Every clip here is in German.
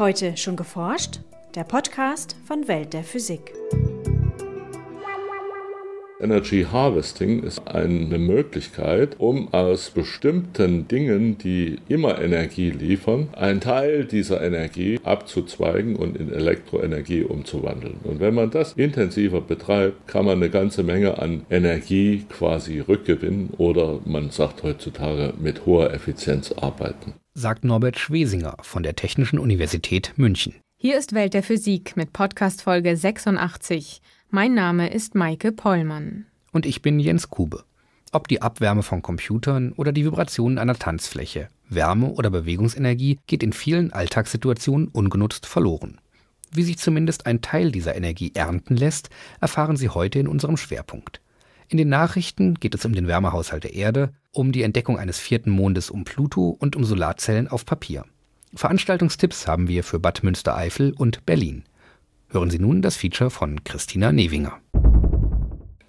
Heute schon geforscht? Der Podcast von Welt der Physik. Energy Harvesting ist eine Möglichkeit, um aus bestimmten Dingen, die immer Energie liefern, einen Teil dieser Energie abzuzweigen und in Elektroenergie umzuwandeln. Und wenn man das intensiver betreibt, kann man eine ganze Menge an Energie quasi rückgewinnen oder man sagt heutzutage mit hoher Effizienz arbeiten. Sagt Norbert Schwesinger von der Technischen Universität München. Hier ist Welt der Physik mit Podcast Folge 86. Mein Name ist Maike Pollmann. Und ich bin Jens Kube. Ob die Abwärme von Computern oder die Vibrationen einer Tanzfläche, Wärme oder Bewegungsenergie geht in vielen Alltagssituationen ungenutzt verloren. Wie sich zumindest ein Teil dieser Energie ernten lässt, erfahren Sie heute in unserem Schwerpunkt. In den Nachrichten geht es um den Wärmehaushalt der Erde, um die Entdeckung eines vierten Mondes um Pluto und um Solarzellen auf Papier. Veranstaltungstipps haben wir für Bad Münstereifel und Berlin. Hören Sie nun das Feature von Christina Nevinger.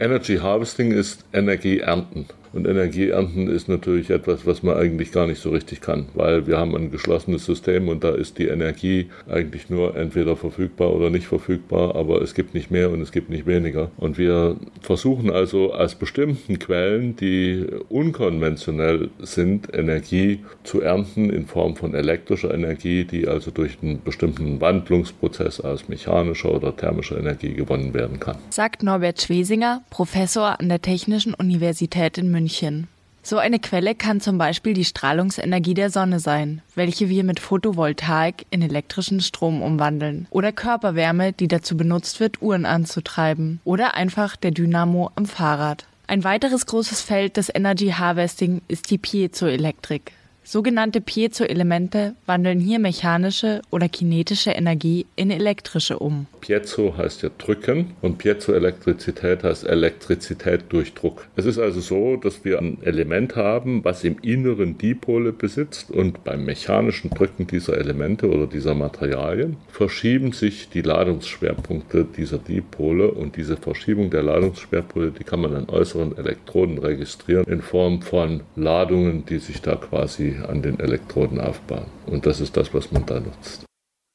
Energy Harvesting ist Energie ernten. Und Energie ernten ist natürlich etwas, was man eigentlich gar nicht so richtig kann, weil wir haben ein geschlossenes System und da ist die Energie eigentlich nur entweder verfügbar oder nicht verfügbar, aber es gibt nicht mehr und es gibt nicht weniger. Und wir versuchen also aus bestimmten Quellen, die unkonventionell sind, Energie zu ernten in Form von elektrischer Energie, die also durch einen bestimmten Wandlungsprozess aus mechanischer oder thermischer Energie gewonnen werden kann. Sagt Norbert Schwesinger, Professor an der Technischen Universität in München. So eine Quelle kann zum Beispiel die Strahlungsenergie der Sonne sein, welche wir mit Photovoltaik in elektrischen Strom umwandeln, oder Körperwärme, die dazu benutzt wird, Uhren anzutreiben, oder einfach der Dynamo am Fahrrad. Ein weiteres großes Feld des Energy Harvesting ist die Piezoelektrik. Sogenannte Piezo-Elemente wandeln hier mechanische oder kinetische Energie in elektrische um. Piezo heißt ja drücken und Piezoelektrizität heißt Elektrizität durch Druck. Es ist also so, dass wir ein Element haben, was im Inneren Dipole besitzt und beim mechanischen Drücken dieser Elemente oder dieser Materialien verschieben sich die Ladungsschwerpunkte dieser Dipole und diese Verschiebung der Ladungsschwerpunkte, die kann man an äußeren Elektroden registrieren in Form von Ladungen, die sich da quasi an den Elektroden aufbauen. Und das ist das, was man da nutzt.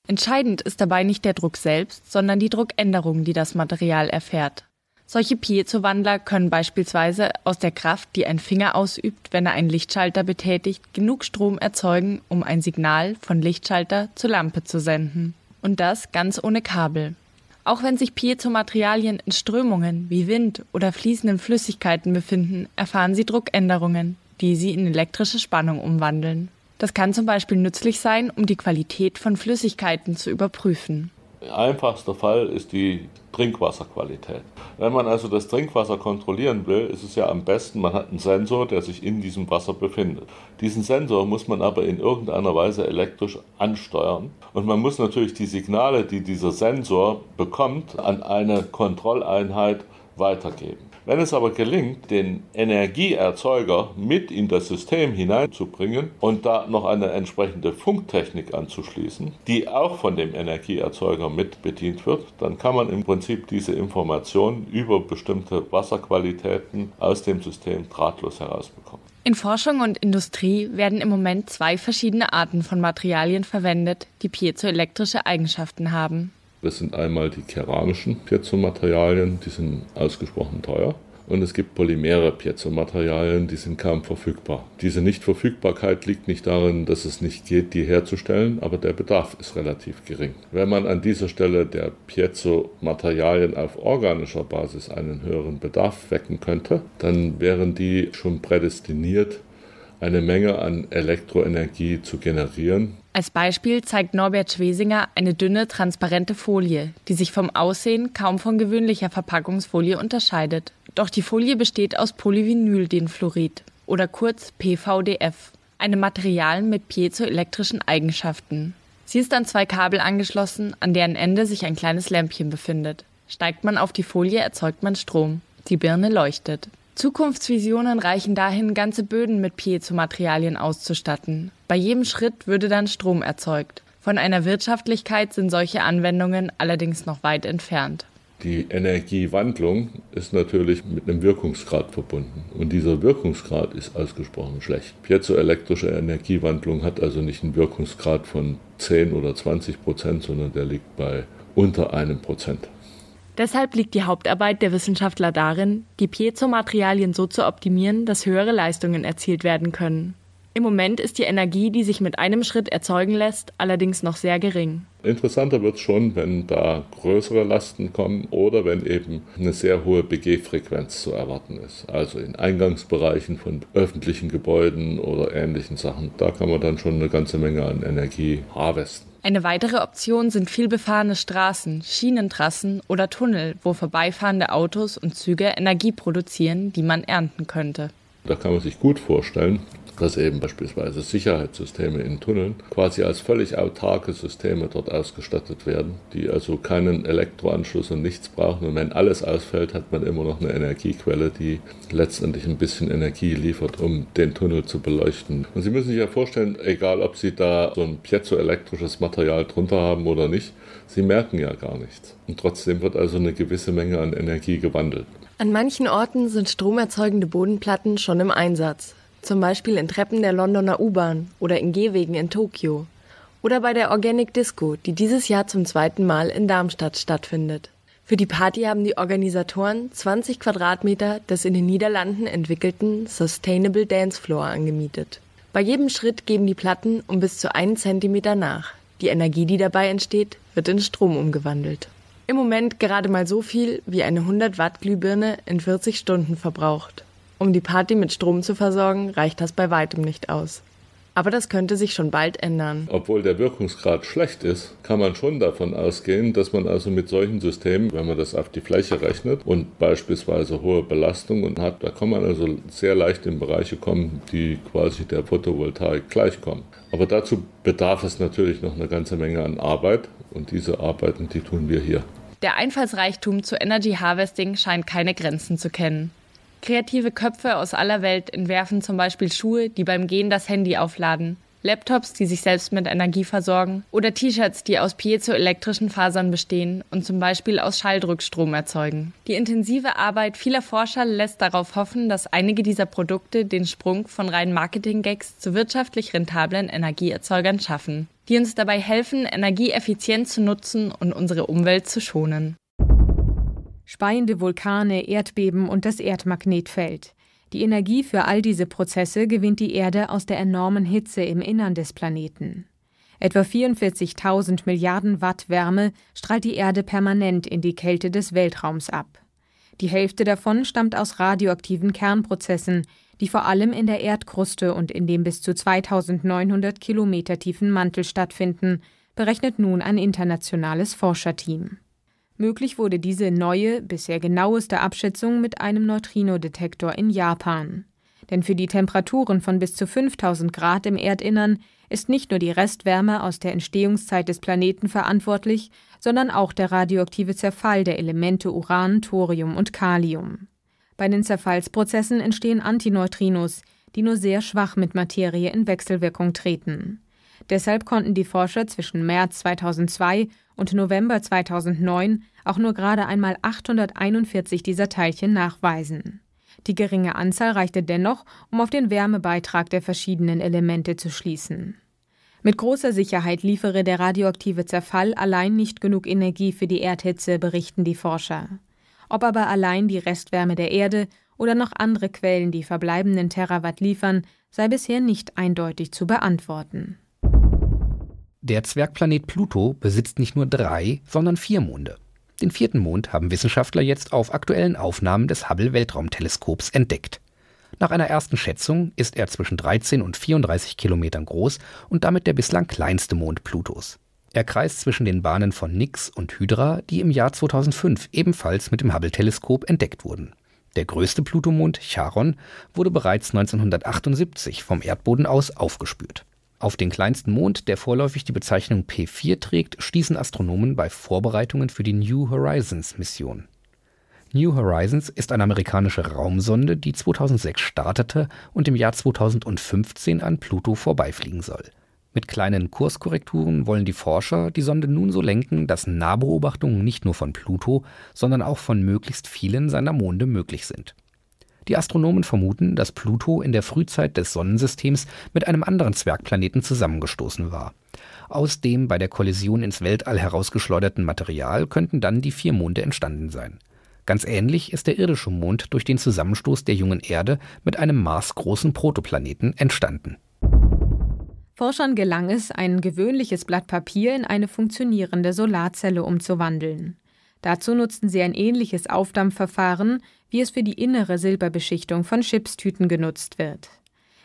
Entscheidend ist dabei nicht der Druck selbst, sondern die Druckänderung, die das Material erfährt. Solche Piezowandler können beispielsweise aus der Kraft, die ein Finger ausübt, wenn er einen Lichtschalter betätigt, genug Strom erzeugen, um ein Signal von Lichtschalter zur Lampe zu senden. Und das ganz ohne Kabel. Auch wenn sich Piezomaterialien in Strömungen wie Wind oder fließenden Flüssigkeiten befinden, erfahren sie Druckänderungen die sie in elektrische Spannung umwandeln. Das kann zum Beispiel nützlich sein, um die Qualität von Flüssigkeiten zu überprüfen. Einfachster Fall ist die Trinkwasserqualität. Wenn man also das Trinkwasser kontrollieren will, ist es ja am besten, man hat einen Sensor, der sich in diesem Wasser befindet. Diesen Sensor muss man aber in irgendeiner Weise elektrisch ansteuern. Und man muss natürlich die Signale, die dieser Sensor bekommt, an eine Kontrolleinheit weitergeben. Wenn es aber gelingt, den Energieerzeuger mit in das System hineinzubringen und da noch eine entsprechende Funktechnik anzuschließen, die auch von dem Energieerzeuger mit bedient wird, dann kann man im Prinzip diese Informationen über bestimmte Wasserqualitäten aus dem System drahtlos herausbekommen. In Forschung und Industrie werden im Moment zwei verschiedene Arten von Materialien verwendet, die piezoelektrische Eigenschaften haben. Das sind einmal die keramischen Piezomaterialien, die sind ausgesprochen teuer. Und es gibt polymere Piezomaterialien, die sind kaum verfügbar. Diese Nichtverfügbarkeit liegt nicht darin, dass es nicht geht, die herzustellen, aber der Bedarf ist relativ gering. Wenn man an dieser Stelle der Piezomaterialien auf organischer Basis einen höheren Bedarf wecken könnte, dann wären die schon prädestiniert, eine Menge an Elektroenergie zu generieren. Als Beispiel zeigt Norbert Schwesinger eine dünne, transparente Folie, die sich vom Aussehen kaum von gewöhnlicher Verpackungsfolie unterscheidet. Doch die Folie besteht aus Polyvinyldenfluorid oder kurz PVDF, einem Material mit piezoelektrischen Eigenschaften. Sie ist an zwei Kabel angeschlossen, an deren Ende sich ein kleines Lämpchen befindet. Steigt man auf die Folie, erzeugt man Strom. Die Birne leuchtet. Zukunftsvisionen reichen dahin, ganze Böden mit Piezomaterialien auszustatten. Bei jedem Schritt würde dann Strom erzeugt. Von einer Wirtschaftlichkeit sind solche Anwendungen allerdings noch weit entfernt. Die Energiewandlung ist natürlich mit einem Wirkungsgrad verbunden. Und dieser Wirkungsgrad ist ausgesprochen schlecht. Piezoelektrische Energiewandlung hat also nicht einen Wirkungsgrad von 10 oder 20 Prozent, sondern der liegt bei unter einem Prozent. Deshalb liegt die Hauptarbeit der Wissenschaftler darin, die Piezo-Materialien so zu optimieren, dass höhere Leistungen erzielt werden können im Moment ist die Energie, die sich mit einem Schritt erzeugen lässt, allerdings noch sehr gering. Interessanter wird es schon, wenn da größere Lasten kommen oder wenn eben eine sehr hohe BG-Frequenz zu erwarten ist. Also in Eingangsbereichen von öffentlichen Gebäuden oder ähnlichen Sachen. Da kann man dann schon eine ganze Menge an Energie harvesten. Eine weitere Option sind vielbefahrene Straßen, Schienentrassen oder Tunnel, wo vorbeifahrende Autos und Züge Energie produzieren, die man ernten könnte. Da kann man sich gut vorstellen, dass eben beispielsweise Sicherheitssysteme in Tunneln quasi als völlig autarke Systeme dort ausgestattet werden, die also keinen Elektroanschluss und nichts brauchen. Und wenn alles ausfällt, hat man immer noch eine Energiequelle, die letztendlich ein bisschen Energie liefert, um den Tunnel zu beleuchten. Und Sie müssen sich ja vorstellen, egal ob Sie da so ein piezoelektrisches Material drunter haben oder nicht, Sie merken ja gar nichts. Und trotzdem wird also eine gewisse Menge an Energie gewandelt. An manchen Orten sind stromerzeugende Bodenplatten schon im Einsatz, zum Beispiel in Treppen der Londoner U-Bahn oder in Gehwegen in Tokio oder bei der Organic Disco, die dieses Jahr zum zweiten Mal in Darmstadt stattfindet. Für die Party haben die Organisatoren 20 Quadratmeter des in den Niederlanden entwickelten Sustainable Dance Floor angemietet. Bei jedem Schritt geben die Platten um bis zu einen Zentimeter nach. Die Energie, die dabei entsteht, wird in Strom umgewandelt. Im Moment gerade mal so viel, wie eine 100 Watt Glühbirne in 40 Stunden verbraucht. Um die Party mit Strom zu versorgen, reicht das bei weitem nicht aus. Aber das könnte sich schon bald ändern. Obwohl der Wirkungsgrad schlecht ist, kann man schon davon ausgehen, dass man also mit solchen Systemen, wenn man das auf die Fläche rechnet und beispielsweise hohe Belastungen hat, da kann man also sehr leicht in Bereiche kommen, die quasi der Photovoltaik gleichkommen. Aber dazu bedarf es natürlich noch eine ganze Menge an Arbeit und diese Arbeiten, die tun wir hier. Der Einfallsreichtum zu Energy Harvesting scheint keine Grenzen zu kennen. Kreative Köpfe aus aller Welt entwerfen zum Beispiel Schuhe, die beim Gehen das Handy aufladen. Laptops, die sich selbst mit Energie versorgen oder T-Shirts, die aus piezoelektrischen Fasern bestehen und zum Beispiel aus Schalldrückstrom erzeugen. Die intensive Arbeit vieler Forscher lässt darauf hoffen, dass einige dieser Produkte den Sprung von reinen Marketing-Gags zu wirtschaftlich rentablen Energieerzeugern schaffen, die uns dabei helfen, Energie zu nutzen und unsere Umwelt zu schonen. Speiende Vulkane, Erdbeben und das Erdmagnetfeld. Die Energie für all diese Prozesse gewinnt die Erde aus der enormen Hitze im Innern des Planeten. Etwa 44.000 Milliarden Watt Wärme strahlt die Erde permanent in die Kälte des Weltraums ab. Die Hälfte davon stammt aus radioaktiven Kernprozessen, die vor allem in der Erdkruste und in dem bis zu 2900 Kilometer tiefen Mantel stattfinden, berechnet nun ein internationales Forscherteam. Möglich wurde diese neue, bisher genaueste Abschätzung mit einem Neutrinodetektor in Japan. Denn für die Temperaturen von bis zu 5000 Grad im Erdinnern ist nicht nur die Restwärme aus der Entstehungszeit des Planeten verantwortlich, sondern auch der radioaktive Zerfall der Elemente Uran, Thorium und Kalium. Bei den Zerfallsprozessen entstehen Antineutrinos, die nur sehr schwach mit Materie in Wechselwirkung treten. Deshalb konnten die Forscher zwischen März 2002 und November 2009 auch nur gerade einmal 841 dieser Teilchen nachweisen. Die geringe Anzahl reichte dennoch, um auf den Wärmebeitrag der verschiedenen Elemente zu schließen. Mit großer Sicherheit liefere der radioaktive Zerfall allein nicht genug Energie für die Erdhitze, berichten die Forscher. Ob aber allein die Restwärme der Erde oder noch andere Quellen die verbleibenden Terawatt liefern, sei bisher nicht eindeutig zu beantworten. Der Zwergplanet Pluto besitzt nicht nur drei, sondern vier Monde. Den vierten Mond haben Wissenschaftler jetzt auf aktuellen Aufnahmen des Hubble Weltraumteleskops entdeckt. Nach einer ersten Schätzung ist er zwischen 13 und 34 Kilometern groß und damit der bislang kleinste Mond Plutos. Er kreist zwischen den Bahnen von Nix und Hydra, die im Jahr 2005 ebenfalls mit dem Hubble-Teleskop entdeckt wurden. Der größte Plutomond, Charon, wurde bereits 1978 vom Erdboden aus aufgespürt. Auf den kleinsten Mond, der vorläufig die Bezeichnung P4 trägt, stießen Astronomen bei Vorbereitungen für die New Horizons-Mission. New Horizons ist eine amerikanische Raumsonde, die 2006 startete und im Jahr 2015 an Pluto vorbeifliegen soll. Mit kleinen Kurskorrekturen wollen die Forscher die Sonde nun so lenken, dass Nahbeobachtungen nicht nur von Pluto, sondern auch von möglichst vielen seiner Monde möglich sind die Astronomen vermuten, dass Pluto in der Frühzeit des Sonnensystems mit einem anderen Zwergplaneten zusammengestoßen war. Aus dem bei der Kollision ins Weltall herausgeschleuderten Material könnten dann die vier Monde entstanden sein. Ganz ähnlich ist der irdische Mond durch den Zusammenstoß der jungen Erde mit einem marsgroßen Protoplaneten entstanden. Forschern gelang es, ein gewöhnliches Blatt Papier in eine funktionierende Solarzelle umzuwandeln. Dazu nutzten sie ein ähnliches Aufdampfverfahren, wie es für die innere Silberbeschichtung von Chipstüten genutzt wird.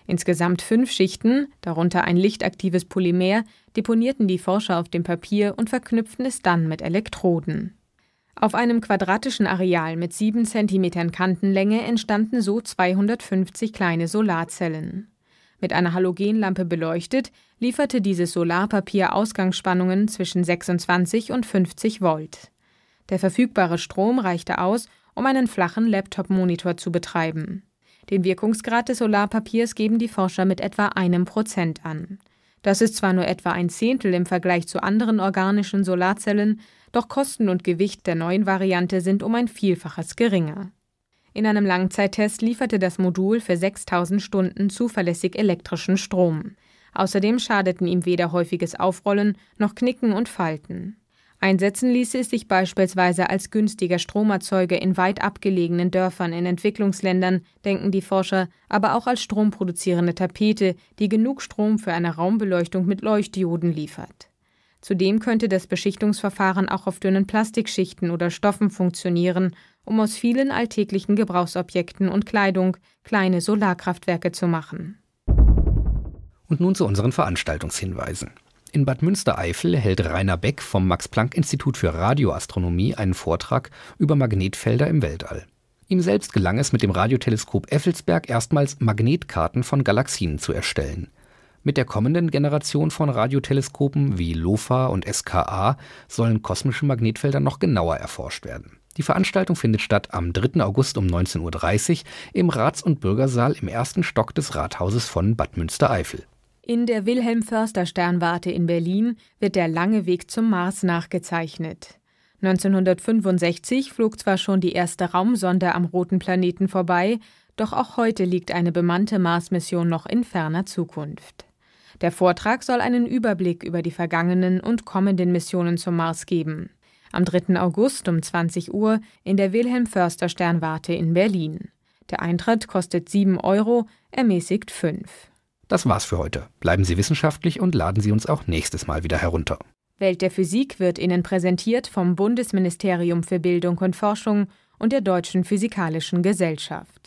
Insgesamt fünf Schichten, darunter ein lichtaktives Polymer, deponierten die Forscher auf dem Papier und verknüpften es dann mit Elektroden. Auf einem quadratischen Areal mit 7 cm Kantenlänge entstanden so 250 kleine Solarzellen. Mit einer Halogenlampe beleuchtet, lieferte dieses Solarpapier Ausgangsspannungen zwischen 26 und 50 Volt. Der verfügbare Strom reichte aus, um einen flachen Laptop-Monitor zu betreiben. Den Wirkungsgrad des Solarpapiers geben die Forscher mit etwa einem Prozent an. Das ist zwar nur etwa ein Zehntel im Vergleich zu anderen organischen Solarzellen, doch Kosten und Gewicht der neuen Variante sind um ein Vielfaches geringer. In einem Langzeittest lieferte das Modul für 6000 Stunden zuverlässig elektrischen Strom. Außerdem schadeten ihm weder häufiges Aufrollen noch Knicken und Falten. Einsetzen ließe es sich beispielsweise als günstiger Stromerzeuger in weit abgelegenen Dörfern in Entwicklungsländern, denken die Forscher, aber auch als stromproduzierende Tapete, die genug Strom für eine Raumbeleuchtung mit Leuchtdioden liefert. Zudem könnte das Beschichtungsverfahren auch auf dünnen Plastikschichten oder Stoffen funktionieren, um aus vielen alltäglichen Gebrauchsobjekten und Kleidung kleine Solarkraftwerke zu machen. Und nun zu unseren Veranstaltungshinweisen. In Bad Münstereifel hält Rainer Beck vom Max-Planck-Institut für Radioastronomie einen Vortrag über Magnetfelder im Weltall. Ihm selbst gelang es mit dem Radioteleskop Effelsberg erstmals Magnetkarten von Galaxien zu erstellen. Mit der kommenden Generation von Radioteleskopen wie LOFA und SKA sollen kosmische Magnetfelder noch genauer erforscht werden. Die Veranstaltung findet statt am 3. August um 19.30 Uhr im Rats- und Bürgersaal im ersten Stock des Rathauses von Bad Münstereifel. In der Wilhelm-Förster-Sternwarte in Berlin wird der lange Weg zum Mars nachgezeichnet. 1965 flog zwar schon die erste Raumsonde am roten Planeten vorbei, doch auch heute liegt eine bemannte Mars-Mission noch in ferner Zukunft. Der Vortrag soll einen Überblick über die vergangenen und kommenden Missionen zum Mars geben. Am 3. August um 20 Uhr in der Wilhelm-Förster-Sternwarte in Berlin. Der Eintritt kostet 7 Euro, ermäßigt 5. Das war's für heute. Bleiben Sie wissenschaftlich und laden Sie uns auch nächstes Mal wieder herunter. Welt der Physik wird Ihnen präsentiert vom Bundesministerium für Bildung und Forschung und der Deutschen Physikalischen Gesellschaft.